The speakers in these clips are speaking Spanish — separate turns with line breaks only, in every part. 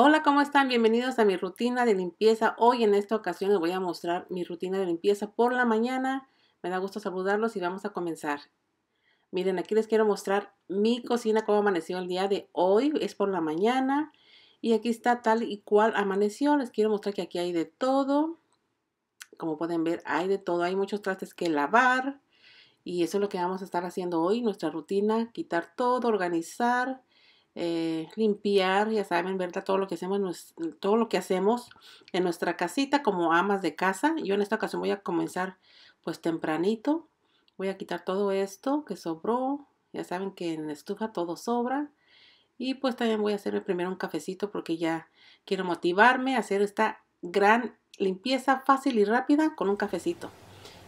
Hola, ¿cómo están? Bienvenidos a mi rutina de limpieza. Hoy en esta ocasión les voy a mostrar mi rutina de limpieza por la mañana. Me da gusto saludarlos y vamos a comenzar. Miren, aquí les quiero mostrar mi cocina, cómo amaneció el día de hoy. Es por la mañana y aquí está tal y cual amaneció. Les quiero mostrar que aquí hay de todo. Como pueden ver, hay de todo. Hay muchos trastes que lavar y eso es lo que vamos a estar haciendo hoy. Nuestra rutina, quitar todo, organizar eh, limpiar, ya saben, ¿verdad? Todo lo que hacemos, todo lo que hacemos en nuestra casita como amas de casa. Yo en esta ocasión voy a comenzar pues tempranito. Voy a quitar todo esto que sobró. Ya saben que en la estufa todo sobra. Y pues también voy a hacerme primero un cafecito porque ya quiero motivarme a hacer esta gran limpieza fácil y rápida con un cafecito.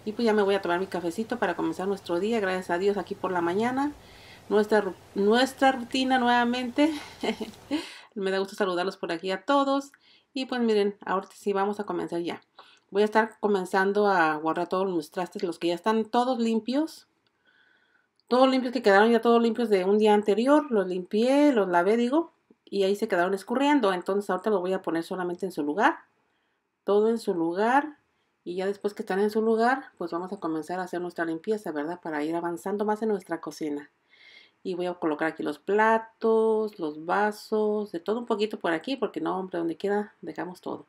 Y pues ya me voy a tomar mi cafecito para comenzar nuestro día. Gracias a Dios aquí por la mañana nuestra, nuestra rutina nuevamente. Me da gusto saludarlos por aquí a todos. Y pues miren, ahorita sí vamos a comenzar ya. Voy a estar comenzando a guardar todos los trastes, los que ya están todos limpios. Todos limpios que quedaron ya todos limpios de un día anterior. Los limpié, los lavé, digo. Y ahí se quedaron escurriendo. Entonces ahorita los voy a poner solamente en su lugar. Todo en su lugar. Y ya después que están en su lugar, pues vamos a comenzar a hacer nuestra limpieza, ¿verdad? Para ir avanzando más en nuestra cocina. Y voy a colocar aquí los platos, los vasos, de todo un poquito por aquí, porque no, hombre, donde queda, dejamos todo.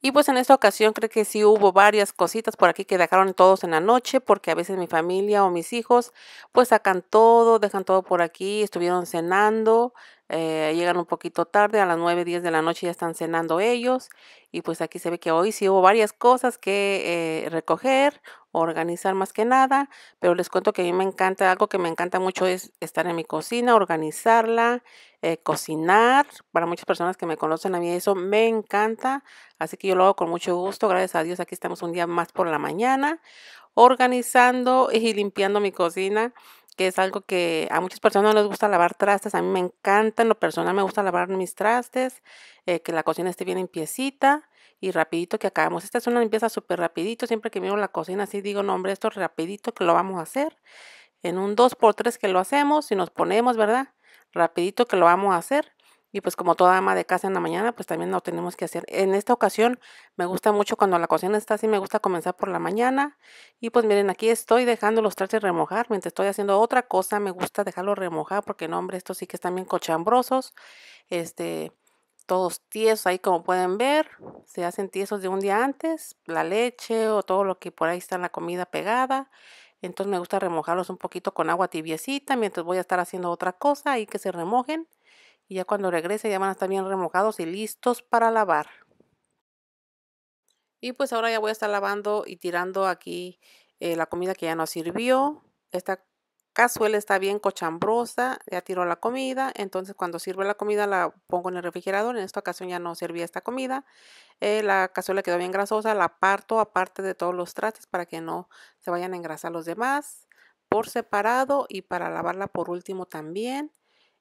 Y pues en esta ocasión creo que sí hubo varias cositas por aquí que dejaron todos en la noche, porque a veces mi familia o mis hijos pues sacan todo, dejan todo por aquí, estuvieron cenando, eh, llegan un poquito tarde, a las 9, 10 de la noche ya están cenando ellos. Y pues aquí se ve que hoy sí hubo varias cosas que eh, recoger, organizar más que nada. Pero les cuento que a mí me encanta, algo que me encanta mucho es estar en mi cocina, organizarla, eh, cocinar. Para muchas personas que me conocen a mí eso me encanta. Así que yo lo hago con mucho gusto. Gracias a Dios, aquí estamos un día más por la mañana organizando y limpiando mi cocina que es algo que a muchas personas no les gusta lavar trastes. A mí me encanta, en lo personal me gusta lavar mis trastes, eh, que la cocina esté bien limpiecita y rapidito que acabemos. Esta es una limpieza súper rapidito, siempre que miro la cocina así digo, no hombre, esto rapidito que lo vamos a hacer. En un 2x3 que lo hacemos y nos ponemos, ¿verdad? Rapidito que lo vamos a hacer y pues como toda ama de casa en la mañana, pues también lo tenemos que hacer. En esta ocasión me gusta mucho cuando la cocina está así, me gusta comenzar por la mañana. Y pues miren, aquí estoy dejando los trastes remojar mientras estoy haciendo otra cosa. Me gusta dejarlos remojar porque no, hombre, estos sí que están bien cochambrosos. Este, todos tiesos ahí como pueden ver. Se hacen tiesos de un día antes. La leche o todo lo que por ahí está en la comida pegada. Entonces me gusta remojarlos un poquito con agua tibiecita mientras voy a estar haciendo otra cosa ahí que se remojen. Y ya cuando regrese ya van a estar bien remojados y listos para lavar. Y pues ahora ya voy a estar lavando y tirando aquí eh, la comida que ya no sirvió. Esta cazuela está bien cochambrosa, ya tiró la comida, entonces cuando sirve la comida la pongo en el refrigerador, en esta ocasión ya no servía esta comida, eh, la cazuela quedó bien grasosa, la parto aparte de todos los trastes para que no se vayan a engrasar los demás, por separado y para lavarla por último también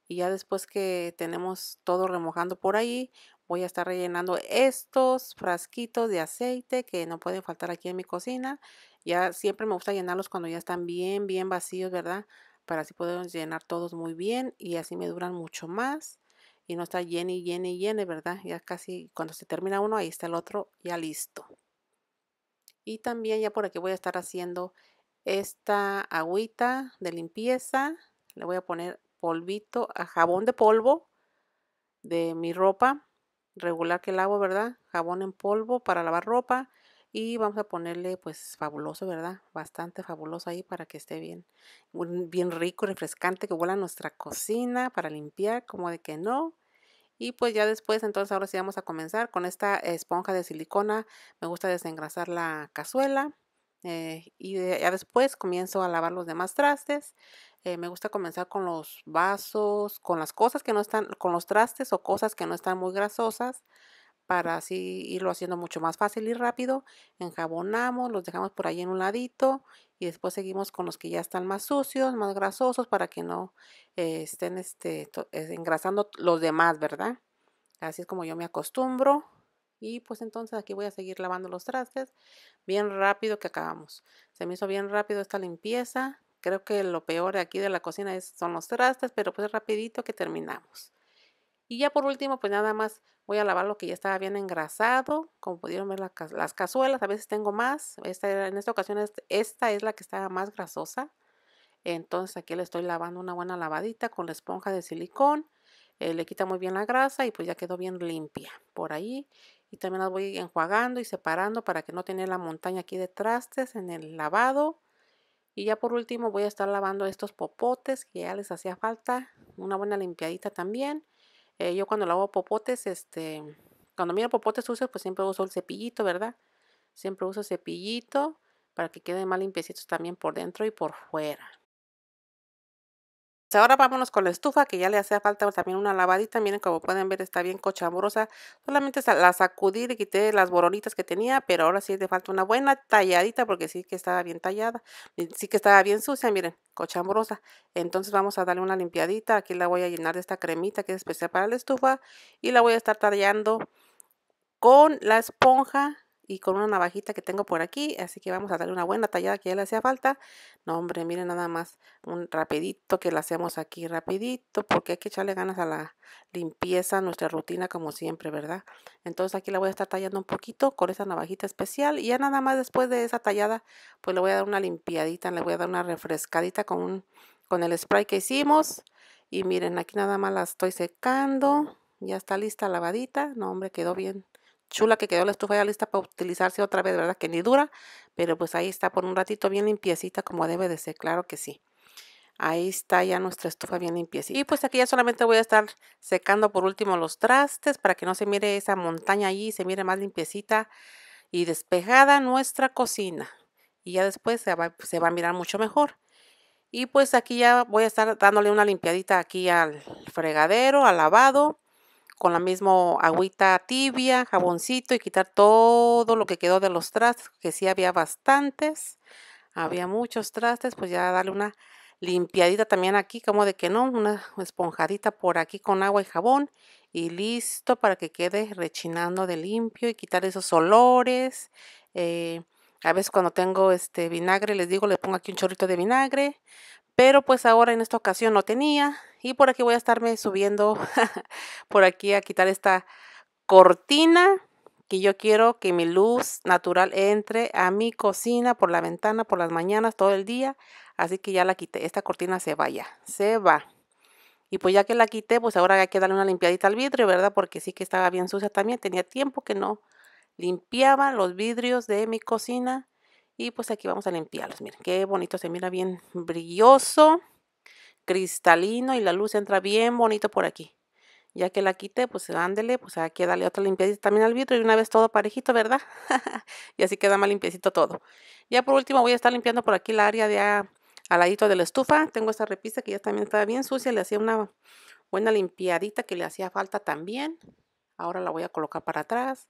y ya después que tenemos todo remojando por ahí, voy a estar rellenando estos frasquitos de aceite que no pueden faltar aquí en mi cocina. Ya siempre me gusta llenarlos cuando ya están bien, bien vacíos, ¿verdad? Para así poder llenar todos muy bien y así me duran mucho más. Y no está lleno y lleno y lleno, ¿verdad? Ya casi cuando se termina uno, ahí está el otro ya listo. Y también ya por aquí voy a estar haciendo esta agüita de limpieza. Le voy a poner polvito, a jabón de polvo de mi ropa regular que lavo, ¿verdad? Jabón en polvo para lavar ropa y vamos a ponerle pues fabuloso, ¿verdad? Bastante fabuloso ahí para que esté bien, bien rico, refrescante, que huela nuestra cocina para limpiar, como de que no. Y pues ya después, entonces ahora sí vamos a comenzar con esta esponja de silicona. Me gusta desengrasar la cazuela. Eh, y ya después comienzo a lavar los demás trastes eh, me gusta comenzar con los vasos, con las cosas que no están, con los trastes o cosas que no están muy grasosas para así irlo haciendo mucho más fácil y rápido. Enjabonamos, los dejamos por ahí en un ladito y después seguimos con los que ya están más sucios, más grasosos para que no eh, estén este, eh, engrasando los demás, ¿verdad? Así es como yo me acostumbro. Y pues entonces aquí voy a seguir lavando los trastes bien rápido que acabamos. Se me hizo bien rápido esta limpieza. Creo que lo peor aquí de la cocina es, son los trastes, pero pues rapidito que terminamos. Y ya por último, pues nada más voy a lavar lo que ya estaba bien engrasado. Como pudieron ver las cazuelas, a veces tengo más. Esta, en esta ocasión esta es la que estaba más grasosa. Entonces aquí le estoy lavando una buena lavadita con la esponja de silicón. Eh, le quita muy bien la grasa y pues ya quedó bien limpia por ahí. Y también las voy enjuagando y separando para que no tenga la montaña aquí de trastes en el lavado. Y ya por último voy a estar lavando estos popotes que ya les hacía falta. Una buena limpiadita también. Eh, yo cuando lavo popotes, este, cuando miro popotes sucios, pues siempre uso el cepillito, ¿verdad? Siempre uso cepillito para que queden más limpiecitos también por dentro y por fuera ahora vámonos con la estufa que ya le hacía falta también una lavadita. Miren como pueden ver está bien cochambrosa. Solamente la sacudí, le quité las boronitas que tenía, pero ahora sí le falta una buena talladita porque sí que estaba bien tallada. Sí que estaba bien sucia, miren, cochambrosa. Entonces vamos a darle una limpiadita. Aquí la voy a llenar de esta cremita que es especial para la estufa y la voy a estar tallando con la esponja y con una navajita que tengo por aquí, así que vamos a darle una buena tallada que ya le hacía falta. No, hombre, miren nada más, un rapidito que la hacemos aquí, rapidito, porque hay que echarle ganas a la limpieza, nuestra rutina como siempre, ¿verdad? Entonces aquí la voy a estar tallando un poquito con esa navajita especial y ya nada más después de esa tallada, pues le voy a dar una limpiadita, le voy a dar una refrescadita con, un, con el spray que hicimos. Y miren, aquí nada más la estoy secando, ya está lista lavadita, no, hombre, quedó bien chula que quedó la estufa ya lista para utilizarse otra vez, ¿verdad? Que ni dura, pero pues ahí está por un ratito bien limpiecita como debe de ser, claro que sí. Ahí está ya nuestra estufa bien limpiecita. Y pues aquí ya solamente voy a estar secando por último los trastes para que no se mire esa montaña allí, se mire más limpiecita y despejada nuestra cocina. Y ya después se va, se va a mirar mucho mejor. Y pues aquí ya voy a estar dándole una limpiadita aquí al fregadero, al lavado con la misma agüita tibia, jaboncito y quitar todo lo que quedó de los trastes, que sí había bastantes, había muchos trastes, pues ya darle una limpiadita también aquí, como de que no, una esponjadita por aquí con agua y jabón y listo para que quede rechinando de limpio y quitar esos olores. Eh, a veces cuando tengo este vinagre, les digo, le pongo aquí un chorrito de vinagre pero pues ahora en esta ocasión no tenía y por aquí voy a estarme subiendo por aquí a quitar esta cortina que yo quiero que mi luz natural entre a mi cocina por la ventana por las mañanas todo el día así que ya la quité esta cortina se vaya se va y pues ya que la quité pues ahora hay que darle una limpiadita al vidrio verdad porque sí que estaba bien sucia también tenía tiempo que no limpiaba los vidrios de mi cocina y pues aquí vamos a limpiarlos. Miren, qué bonito, se mira bien brilloso, cristalino y la luz entra bien bonito por aquí. Ya que la quite, pues ándele, pues aquí dale otra limpieza también al vidrio y una vez todo parejito, ¿verdad? y así queda más limpiecito todo. Ya por último voy a estar limpiando por aquí la área de al ladito de la estufa. Tengo esta repisa que ya también estaba bien sucia, le hacía una buena limpiadita que le hacía falta también. Ahora la voy a colocar para atrás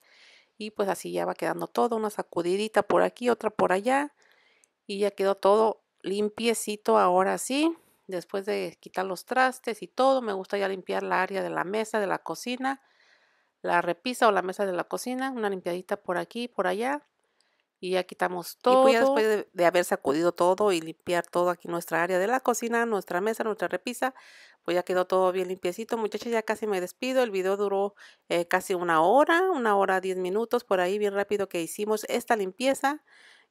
y pues así ya va quedando todo, una sacudidita por aquí, otra por allá y ya quedó todo limpiecito ahora sí. Después de quitar los trastes y todo, me gusta ya limpiar la área de la mesa, de la cocina, la repisa o la mesa de la cocina, una limpiadita por aquí, por allá. Y ya quitamos pues, todo. Y después de haber sacudido todo y limpiar todo aquí nuestra área de la cocina, nuestra mesa, nuestra repisa, pues ya quedó todo bien limpiecito. Muchachos, ya casi me despido. El video duró eh, casi una hora, una hora, diez minutos, por ahí bien rápido que hicimos esta limpieza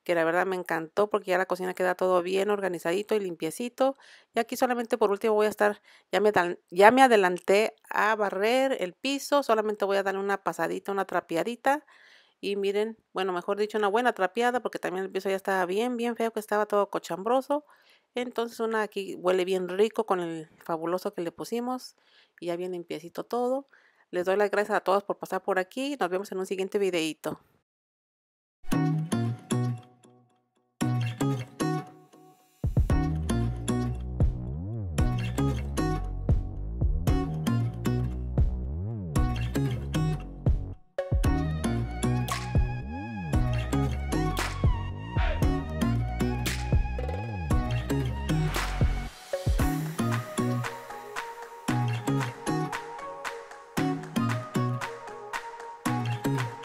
que la verdad me encantó porque ya la cocina queda todo bien organizadito y limpiecito. Y aquí solamente por último voy a estar, ya me, ya me adelanté a barrer el piso, solamente voy a darle una pasadita, una trapeadita. Y miren, bueno, mejor dicho, una buena trapeada porque también el piso ya estaba bien, bien feo, que estaba todo cochambroso. Entonces una aquí huele bien rico con el fabuloso que le pusimos y ya bien limpiecito todo. Les doy las gracias a todos por pasar por aquí. Nos vemos en un siguiente videito.